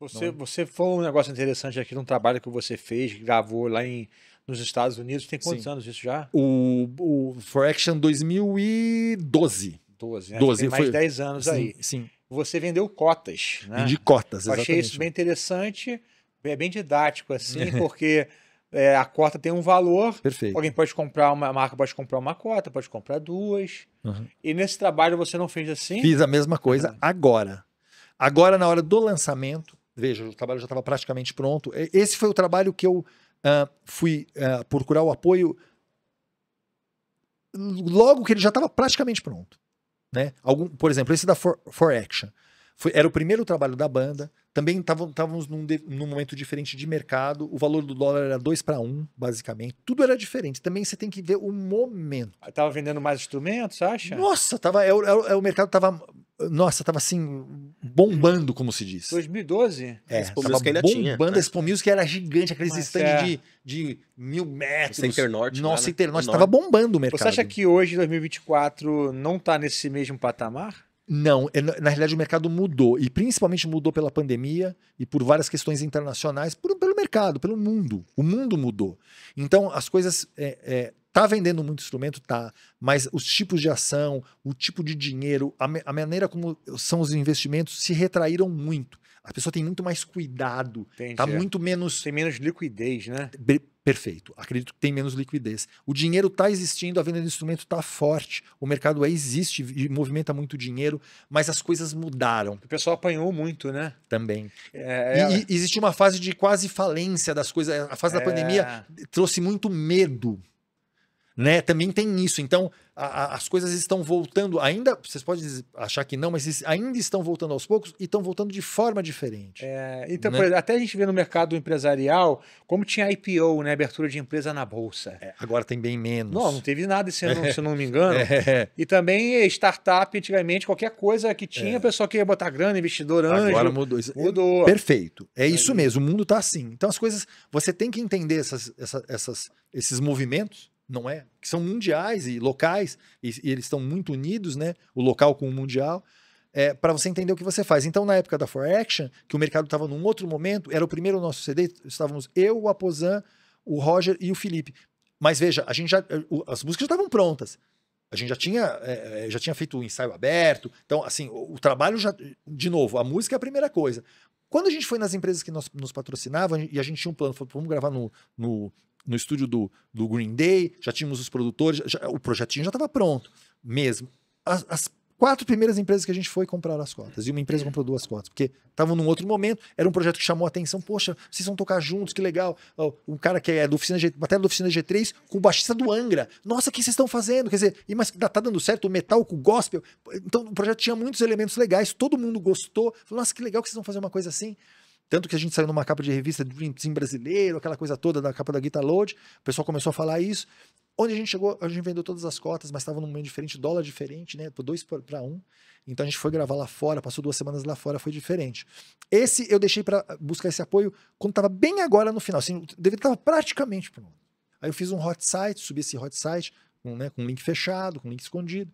Você, não... você falou um negócio interessante aqui de um trabalho que você fez, gravou lá em, nos Estados Unidos. Tem quantos Sim. anos isso já? O, o For Action 2012. 12, né? 12 tem mais foi... 10 anos sim, aí. Sim. Você vendeu cotas, né? Vendi cotas, exatamente. Eu achei isso bem interessante, é bem didático, assim, porque é, a cota tem um valor. Perfeito. Alguém pode comprar, uma marca pode comprar uma cota, pode comprar duas. Uhum. E nesse trabalho você não fez assim? Fiz a mesma coisa agora. Agora, na hora do lançamento, veja, o trabalho já estava praticamente pronto. Esse foi o trabalho que eu uh, fui uh, procurar o apoio logo que ele já estava praticamente pronto. Né? Algum, por exemplo, esse da For, For Action. Foi, era o primeiro trabalho da banda. Também estávamos num, num momento diferente de mercado. O valor do dólar era 2 para 1, basicamente. Tudo era diferente. Também você tem que ver o momento. estava ah, vendendo mais instrumentos, acha? Nossa, tava, é, é, é o mercado estava Nossa, estava assim bombando, como se diz. 2012? É, Expo tava Music ainda bombando. a né? Expo Music era gigante, aqueles Mas é. de, de mil metros. Center Nossa, cara, Center né? Tava bombando o mercado. Você acha que hoje, 2024, não está nesse mesmo patamar? Não, é, na realidade o mercado mudou, e principalmente mudou pela pandemia e por várias questões internacionais, por, pelo mercado, pelo mundo. O mundo mudou. Então as coisas é, é, Tá vendendo muito instrumento? Tá. Mas os tipos de ação, o tipo de dinheiro, a, a maneira como são os investimentos se retraíram muito. A pessoa tem muito mais cuidado. Entendi. Tá é. muito menos. Tem menos liquidez, né? Be Perfeito. Acredito que tem menos liquidez. O dinheiro está existindo, a venda de instrumento está forte, o mercado é, existe e movimenta muito dinheiro, mas as coisas mudaram. O pessoal apanhou muito, né? Também. É, ela... É. e, existe uma fase de quase falência das coisas. A fase é... da pandemia trouxe muito medo né? Também tem isso. Então, a, a, as coisas estão voltando ainda. Vocês podem achar que não, mas ainda estão voltando aos poucos e estão voltando de forma diferente. É, então, né? até a gente vê no mercado empresarial como tinha IPO, né? Abertura de empresa na bolsa. É, agora tem bem menos. Não, não teve nada esse ano, é. se eu não me engano. É. E também eh, startup, antigamente, qualquer coisa que tinha, a é. pessoa queria botar grana, investidor anjo. Agora mudou. Mudou. Perfeito. É, é isso mesmo. O mundo está assim. Então, as coisas. Você tem que entender essas, essa, essas, esses movimentos não é? Que são mundiais e locais, e, e eles estão muito unidos, né? O local com o mundial. É, para você entender o que você faz. Então, na época da For Action, que o mercado estava num outro momento, era o primeiro nosso CD, estávamos eu, o Aposan, o Roger e o Felipe. Mas veja, a gente já, as músicas já estavam prontas. A gente já tinha, é, é, já tinha feito o ensaio aberto. Então, assim, o, o, trabalho já. De novo, a música é a primeira coisa. Quando a gente foi nas empresas que nós, nos patrocinavam e a gente tinha um plano, falou, vamos gravar no, no no estúdio do, do Green Day, já tínhamos os produtores, já, o projetinho já estava pronto mesmo. As, as, quatro primeiras empresas que a gente foi compraram as cotas. E uma empresa comprou duas cotas, porque estavam num outro momento, era um projeto que chamou a atenção. Poxa, vocês vão tocar juntos, que legal. o um cara que é do oficina G, bateria da oficina G3 com o baixista do Angra. Nossa, o que vocês estão fazendo? Quer dizer, e, mas tá, tá dando certo o metal com o gospel. Então o projeto tinha muitos elementos legais, todo mundo gostou. Falou, nossa, que legal que vocês vão fazer uma coisa assim. Tanto que a gente saiu numa capa de revista Dream Team brasileiro, aquela coisa toda da capa da Guitar Load, o pessoal começou a falar isso. Onde a gente chegou, a gente vendeu todas as cotas, mas estava num momento diferente, dólar diferente, né? Por dois para um. Então a gente foi gravar lá fora, passou duas semanas lá fora, foi diferente. Esse eu deixei para buscar esse apoio quando estava bem agora no final, assim, o estar estava praticamente pronto. Aí eu fiz um hot site, subi esse hot site com, né, com link fechado, com link escondido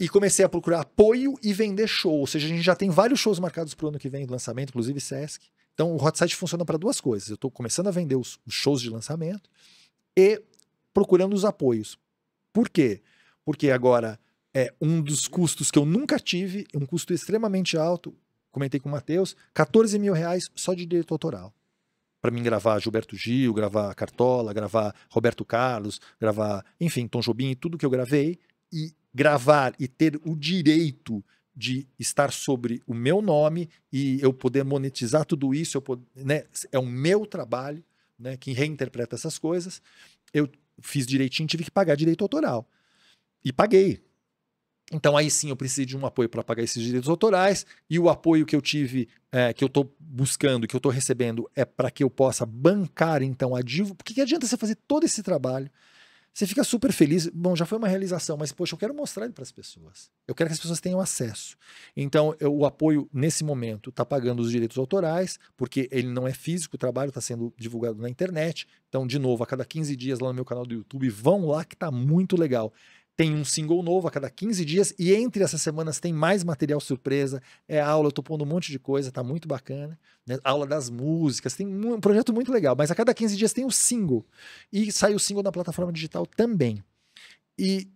e comecei a procurar apoio e vender show. Ou seja, a gente já tem vários shows marcados para o ano que vem, do lançamento, inclusive Sesc. Então, o Hot Site funciona para duas coisas. Eu estou começando a vender os, os, shows de lançamento e procurando os apoios. Por quê? Porque agora é um dos custos que eu nunca tive, um custo extremamente alto, comentei com o Matheus, 14 mil reais só de direito autoral. Para mim gravar Gilberto Gil, gravar Cartola, gravar Roberto Carlos, gravar, enfim, Tom Jobim, tudo que eu gravei. E gravar e ter o direito de estar sobre o meu nome e eu poder monetizar tudo isso, eu né? é o meu trabalho, né? reinterpreta essas coisas, eu fiz direitinho, tive que pagar direito autoral e paguei. Então aí sim eu precisei de um apoio para pagar esses direitos autorais e o apoio que eu tive, é, que eu estou buscando, que eu estou recebendo é para que eu possa bancar então a dívida. Porque que adianta você fazer todo esse trabalho? Você fica super feliz. Bom, já foi uma realização, mas poxa, eu quero mostrar ele para as pessoas. Eu quero que as pessoas tenham acesso. Então, eu, o apoio nesse momento está pagando os direitos autorais, porque ele não é físico, o trabalho está sendo divulgado na internet. Então, de novo, a cada 15 dias lá no meu canal do YouTube, vão lá que está muito legal tem um single novo a cada 15 dias e entre essas semanas tem mais material surpresa, é aula, eu tô pondo um monte de coisa, tá muito bacana, né? aula das músicas, tem um projeto muito legal, mas a cada 15 dias tem o um single e sai o single na plataforma digital também. E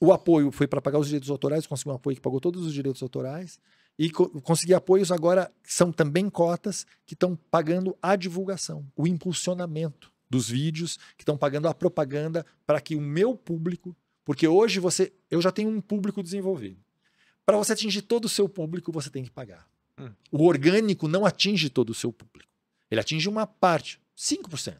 o apoio foi para pagar os direitos autorais, consegui um apoio que pagou todos os direitos autorais e co consegui apoios agora são também cotas que estão pagando a divulgação, o impulsionamento dos vídeos, que estão pagando a propaganda para que o meu público porque hoje você, eu já tenho um público desenvolvido. Para você atingir todo o seu público, você tem que pagar. Hum. O orgânico não atinge todo o seu público. Ele atinge uma parte, 5%.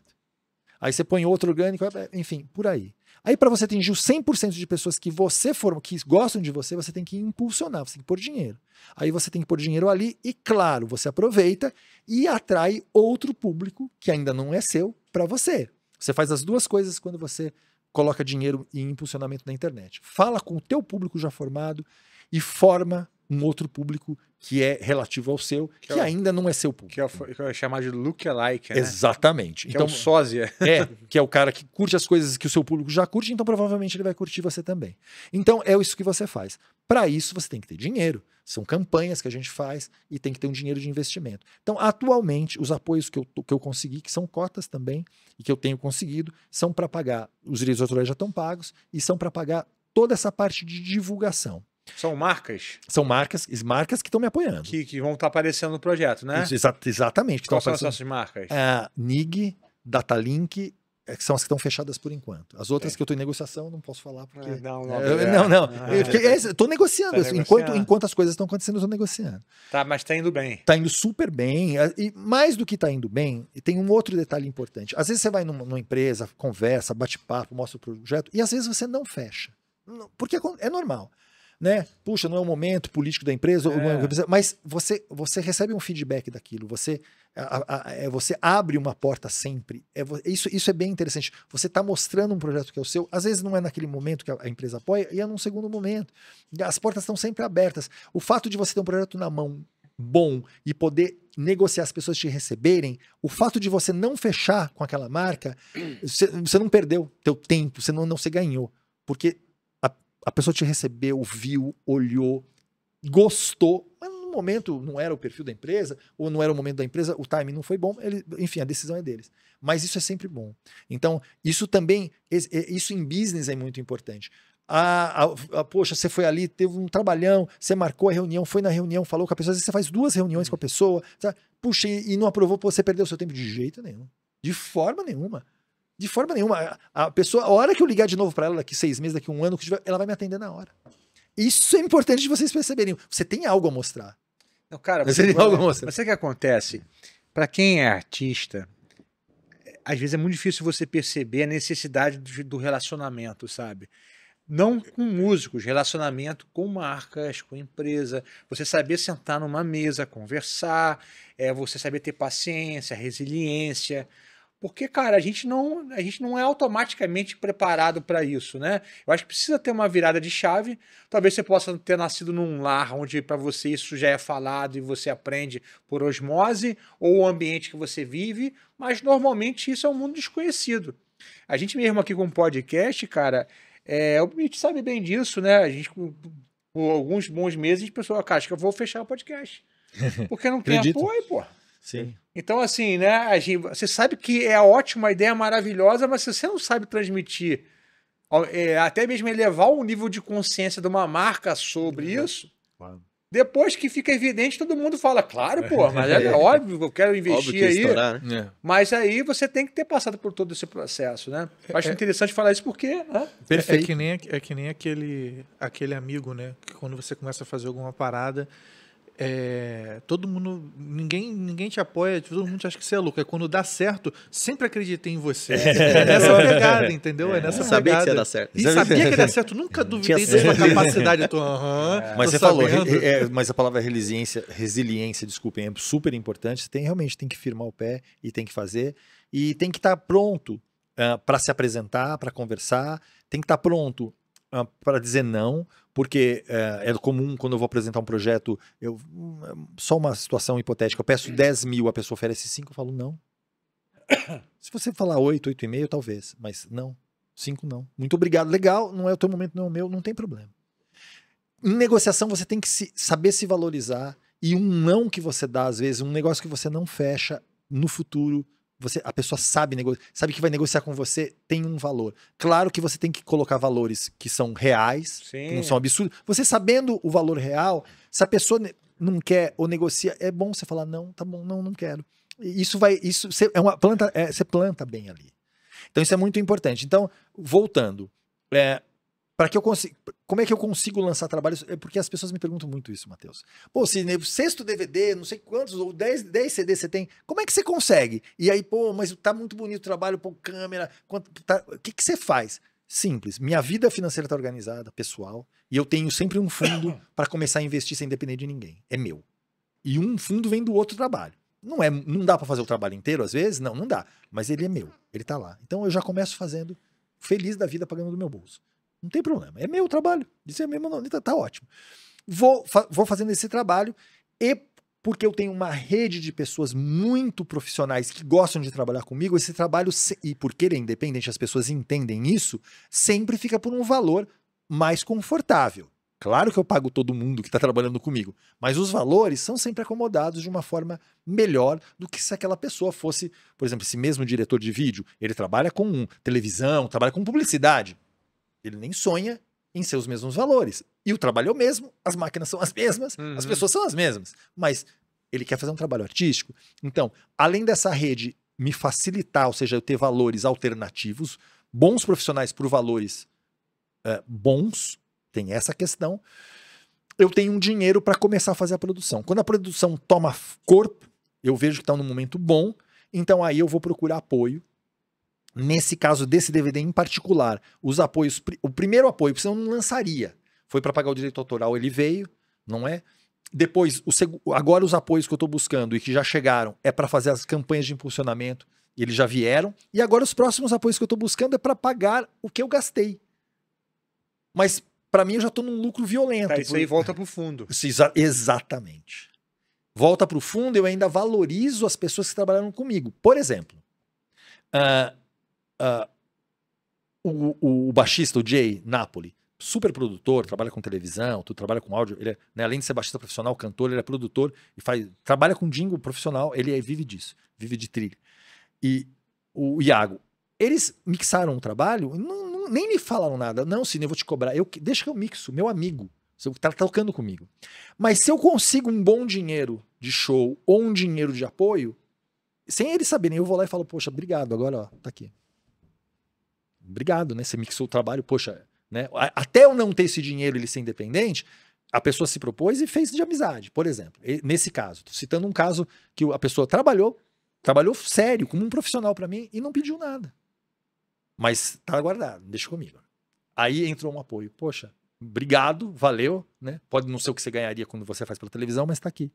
Aí você põe outro orgânico, é, é, enfim, por aí. Aí para você atingir os 100% de pessoas que você forma, que gostam de você, você tem que impulsionar, você tem que pôr dinheiro. Aí você tem que pôr dinheiro ali e claro, você aproveita e atrai outro público que ainda não é seu para você. Você faz as duas coisas quando você coloca dinheiro em impulsionamento na internet. Fala com o teu público já formado e forma um outro público que é relativo ao seu, que, que é, ainda não é seu público. Que é, o, que é chamado de lookalike, né? Exatamente. Que é então, é sósia. É, que é o cara que curte as coisas que o seu público já curte, então provavelmente ele vai curtir você também. Então é isso que você faz. Para isso você tem que ter dinheiro. São campanhas que a gente faz e tem que ter um dinheiro de investimento. Então, atualmente, os apoios que eu, que eu consegui, que são cotas também, e que eu tenho conseguido, são para pagar, os direitos autorais já estão pagos, e são para pagar toda essa parte de divulgação. São marcas? São marcas, marcas que estão me apoiando. Que, que vão estar tá aparecendo no projeto, né? Isso, exa exatamente. Quais são essas marcas? É, NIG, Datalink é, que são as que estão fechadas por enquanto. As outras é. que eu estou em negociação, não posso falar porque. Não, é, é, não. É, não, não. Ah, estou negociando. Tá assim, enquanto, enquanto as coisas estão acontecendo, eu estou negociando. Tá, mas está indo bem. Está indo super bem. E mais do que está indo bem, tem um outro detalhe importante. Às vezes você vai numa, numa empresa, conversa, bate papo, mostra o projeto, e às vezes você não fecha. Porque é normal né? Puxa, não é o momento político da empresa, é. é. mas você, você recebe um feedback daquilo, você, a, a, a, é, você abre uma porta sempre. É, isso, isso é bem interessante. Você está mostrando um projeto que é o seu, às vezes não é naquele momento que a, empresa apoia, e é num segundo momento. As portas estão sempre abertas. O fato de você ter um projeto na mão bom e poder negociar as pessoas te receberem, o fato de você não fechar com aquela marca, você, não perdeu teu tempo, você não, não ganhou. Porque a pessoa te recebeu, viu, olhou, gostou, mas no momento não era o perfil da empresa, ou não era o momento da empresa, o timing não foi bom, ele, enfim, a decisão é deles. Mas isso é sempre bom. Então, isso também, isso em business é muito importante. A, a, a, poxa, você foi ali, teve um trabalhão, você marcou a reunião, foi na reunião, falou com a pessoa, às vezes você faz duas reuniões com a pessoa, sabe? puxa, e, e não aprovou, pô, você perdeu seu tempo de jeito nenhum, de forma nenhuma. De forma nenhuma. A pessoa, a hora que eu ligar de novo para ela, daqui seis meses, daqui um ano, ela vai me atender na hora. Isso é importante de vocês perceberem. Você tem algo a mostrar. Não, cara, você, você tem algo a mostrar. Mas o que acontece? Para quem é artista, é, às vezes é muito difícil você perceber a necessidade do relacionamento, sabe? não com músicos, relacionamento com marcas, com empresa. Você saber sentar numa mesa, conversar, é você saber ter paciência, resiliência. Porque, cara, a gente não, a gente não é automaticamente preparado para isso, né? Eu acho que precisa ter uma virada de chave. Talvez você possa ter nascido num lar onde para você isso já é falado e você aprende por osmose ou o ambiente que você vive, mas normalmente isso é um mundo desconhecido. A gente mesmo aqui com o podcast, cara, é, a gente sabe bem disso, né? A gente, por alguns bons meses, a gente pensou, ah, cara, acho que eu vou fechar o podcast. Porque não tem apoio, pô. Sim. Então, assim, né, a gente, você sabe que é ótima, ideia é maravilhosa, mas se você não sabe transmitir, é, até mesmo elevar o nível de consciência de uma marca sobre uhum. isso, claro. depois que fica evidente, todo mundo fala, claro, pô, mas é, é óbvio, eu quero investir que aí. Estourar, né? É. Mas aí você tem que ter passado por todo esse processo, né? Eu é, acho é, interessante falar isso porque. Né? Perfeito. É, que nem, é que nem aquele, aquele amigo, né? Que quando você começa a fazer alguma parada é, todo mundo, ninguém, ninguém te apoia, tipo, todo mundo acha que você é louco. É quando dá certo, sempre acreditei em você. É. é nessa pegada, entendeu? É, nessa sabia pegada. Sabia que ia dar certo. E sabia que ia dar certo, nunca duvidei da sua capacidade. Tô, mas você falou, é, mas a palavra resiliência, resiliência, desculpem, é super importante. Você tem, realmente tem que firmar o pé e tem que fazer. E tem que estar tá pronto uh, ah, para se apresentar, para conversar. Tem que estar tá pronto ah, para dizer não, porque eh, é comum quando eu vou apresentar um projeto, eu hum, é só uma situação hipotética, eu peço 10 uhum. mil, a pessoa oferece 5, eu falo não. Se você falar 8, 8,5, talvez, mas não. 5 não. Muito obrigado, legal, não é o teu momento, não é o meu, não tem problema. Em negociação, você tem que se, saber se valorizar e um não que você dá, às vezes, um negócio que você não fecha no futuro, você, a pessoa sabe sabe que vai negociar com você, tem um valor. Claro que você tem que colocar valores que são reais, Sim. que não são absurdos. Você sabendo o valor real, se a pessoa não quer ou negocia, é bom você falar não, tá bom, não, não quero. Isso vai, isso você, é uma planta, é, você planta bem ali. Então isso é muito importante. Então voltando, é, para que eu consiga. Como é que eu consigo lançar trabalhos? É porque as pessoas me perguntam muito isso, Matheus. Pô, se sexto DVD, não sei quantos, ou 10, 10 CDs você tem, como é que você consegue? E aí, pô, mas tá muito bonito o trabalho, pô, câmera, quanto, tá, o que, que você faz? Simples. Minha vida financeira tá organizada, pessoal, e eu tenho sempre um fundo para começar a investir sem depender de ninguém. É meu. E um fundo vem do outro trabalho. Não é, não dá para fazer o trabalho inteiro às vezes, não, não dá, mas ele é meu, ele tá lá. Então eu já começo fazendo feliz da vida pagando do meu bolso. Não tem problema. É meu trabalho. Isso é mesmo, não, tá, tá ótimo. Vou, fa vou fazendo esse trabalho e porque eu tenho uma rede de pessoas muito profissionais que gostam de trabalhar comigo, esse trabalho, e porque ele é independente, as pessoas entendem isso, sempre fica por um valor mais confortável. Claro que eu pago todo mundo que está trabalhando comigo, mas os valores são sempre acomodados de uma forma melhor do que se aquela pessoa fosse, por exemplo, esse mesmo diretor de vídeo, ele trabalha com televisão, trabalha com publicidade. Ele nem sonha em seus mesmos valores. E o trabalho é o mesmo, as máquinas são as mesmas, uhum. as pessoas são as mesmas. Mas ele quer fazer um trabalho artístico. Então, além dessa rede me facilitar, ou seja, eu ter valores alternativos, bons profissionais por valores é, bons, tem essa questão. Eu tenho um dinheiro para começar a fazer a produção. Quando a produção toma corpo, eu vejo que está num momento bom, então aí eu vou procurar apoio nesse caso desse DVD em particular, os apoios, o primeiro apoio, porque senão não lançaria. Foi para pagar o direito autoral, ele veio, não é? Depois, o, agora os apoios que eu estou buscando e que já chegaram é para fazer as campanhas de impulsionamento, e eles já vieram. E agora os próximos apoios que eu estou buscando é para pagar o que eu gastei. Mas para mim eu já estou num lucro violento. Tá, isso aí volta para o fundo. Exa exatamente. Volta para o fundo, eu ainda valorizo as pessoas que trabalharam comigo. Por exemplo, uh, Uh, o, o, o, baixista, o Jay Napoli, super produtor, trabalha com televisão, tu trabalha com áudio, ele é, né, além de ser baixista profissional, cantor, ele é produtor e faz, trabalha com jingle profissional, ele é, vive disso, vive de trilha. E o Iago, eles mixaram o trabalho, não, não, nem me falaram nada, não, Cine, eu vou te cobrar, eu, deixa que eu mixo, meu amigo, você tá tocando comigo. Mas se eu consigo um bom dinheiro de show ou um dinheiro de apoio, sem eles saberem, eu vou lá e falo, poxa, obrigado, agora ó, tá aqui obrigado, né? Você mixou o trabalho, poxa, né? Até eu não ter esse dinheiro ele ser independente, a pessoa se propôs e fez de amizade, por exemplo. Nesse caso, tô citando um caso que a pessoa trabalhou, trabalhou sério, como um profissional para mim e não pediu nada. Mas tá guardado, deixa comigo. Aí entrou um apoio. Poxa, obrigado, valeu, né? Pode não ser o que você ganharia quando você faz pela televisão, mas tá aqui.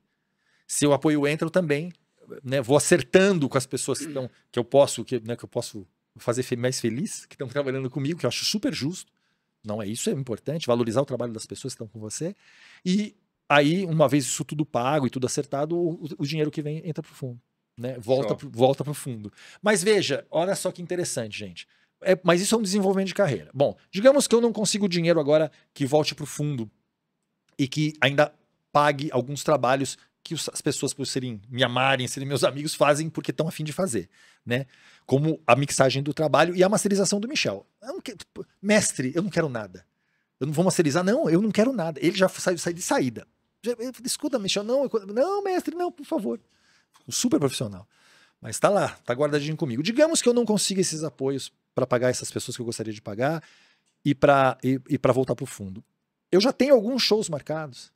Se o apoio entra, eu também né, vou acertando com as pessoas que, que eu posso que, né, que eu posso fazer mais feliz, que estão trabalhando comigo, que eu acho super justo. Não é isso, é importante, valorizar o trabalho das pessoas que estão com você. E aí, uma vez isso tudo pago e tudo acertado, o, o dinheiro que vem entra pro fundo. Né? Volta, pro, volta pro fundo. Mas veja, olha só que interessante, gente. É, mas isso é um desenvolvimento de carreira. Bom, digamos que eu não consigo dinheiro agora que volte pro fundo e que ainda pague alguns trabalhos que as pessoas, por serem me amarem, serem meus amigos, fazem porque estão afim de fazer, né? Como a mixagem do trabalho e a masterização do Michel. Eu quero, tipo, mestre, eu não quero nada. Eu não vou masterizar, não, eu não quero nada. Ele já sai, sai de saída. Escuta, Michel, não, eu, não, mestre, não, por favor. Super profissional. Mas está lá, está guardadinho comigo. Digamos que eu não consiga esses apoios para pagar essas pessoas que eu gostaria de pagar e para e, e voltar para o fundo. Eu já tenho alguns shows marcados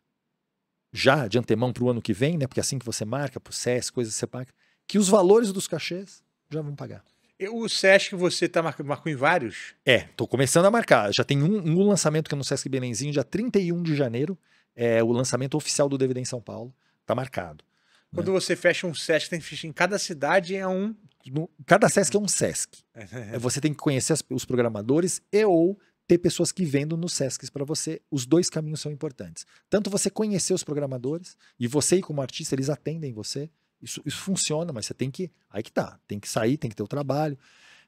já de antemão para o ano que vem, né? Porque é assim que você marca, para o SES, coisas que você paga, que os valores dos cachês já vão pagar. O SESC você está marcando, marcou em vários? É, estou começando a marcar. Já tem um, um, lançamento que é no SESC Belenzinho, dia 31 de janeiro, é o lançamento oficial do DVD em São Paulo, está marcado. Né? Quando né? você fecha um SESC, tem ficha em cada cidade, é um... No, cada SESC é um SESC. É, você tem que conhecer as, os programadores e ou ter pessoas que vendam no Sescs para você. Os dois caminhos são importantes. Tanto você conhecer os programadores e você, como artista, eles atendem você. Isso, isso funciona, mas você tem que. Aí que tá. Tem que sair, tem que ter o trabalho,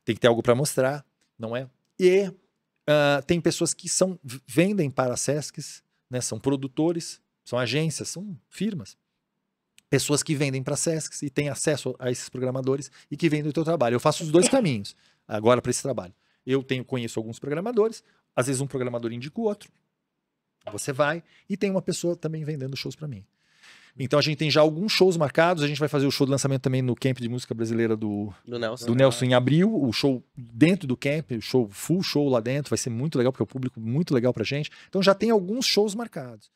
tem que ter algo para mostrar, não é? E uh, tem pessoas que são vendem para Sescs, né? São produtores, são agências, são firmas pessoas que vendem para SESCs e têm acesso a esses programadores e que vendem o teu trabalho. Eu faço os dois caminhos agora para esse trabalho. Eu tenho conheço alguns programadores, às vezes um programador indica o outro. Você vai e tem uma pessoa também vendendo shows para mim. Então a gente tem já alguns shows marcados. A gente vai fazer o show de lançamento também no Camp de Música Brasileira do, do, Nelson. do Nelson em abril. O show dentro do camp, o show full show lá dentro. Vai ser muito legal, porque é o público muito legal pra gente. Então já tem alguns shows marcados.